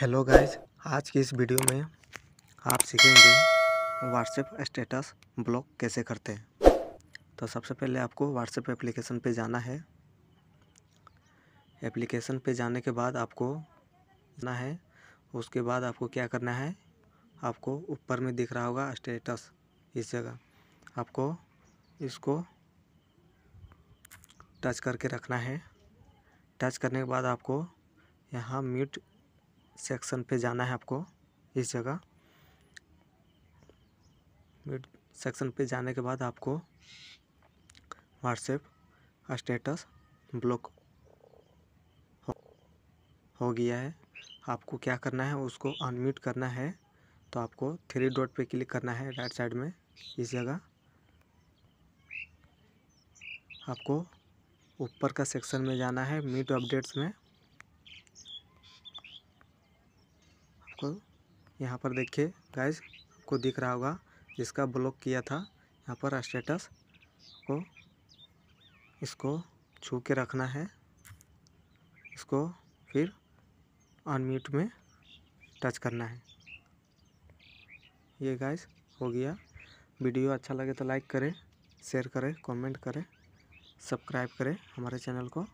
hello guys आज की इस वीडियो में आप सीखेंगे व्हाट्सएप स्टेटस ब्लॉक कैसे करते हैं तो सबसे पहले आपको व्हाट्सएप एप्लीकेशन पे जाना है एप्लीकेशन पे जाने के बाद आपको जाना है उसके बाद आपको क्या करना है आपको ऊपर में दिख रहा होगा स्टेटस इस जगह आपको इसको टच करके रखना है टच करने के बाद आपको यहाँ म्यूट सेक्शन पे जाना है आपको इस जगह मिड सेक्शन पे जाने के बाद आपको व्हाट्सएप स्टेटस ब्लॉक हो गया है आपको क्या करना है उसको अनम्यूट करना है तो आपको थ्री डॉट पे क्लिक करना है राइट साइड में इस जगह आपको ऊपर का सेक्शन में जाना है मीट अपडेट्स में आपको यहाँ पर देखिए गाइस को दिख रहा होगा जिसका ब्लॉक किया था यहाँ पर स्टेटस को इसको छू के रखना है इसको फिर अनम्यूट में टच करना है ये गाइस हो गया वीडियो अच्छा लगे तो लाइक करें शेयर करें कमेंट करें सब्सक्राइब करें हमारे चैनल को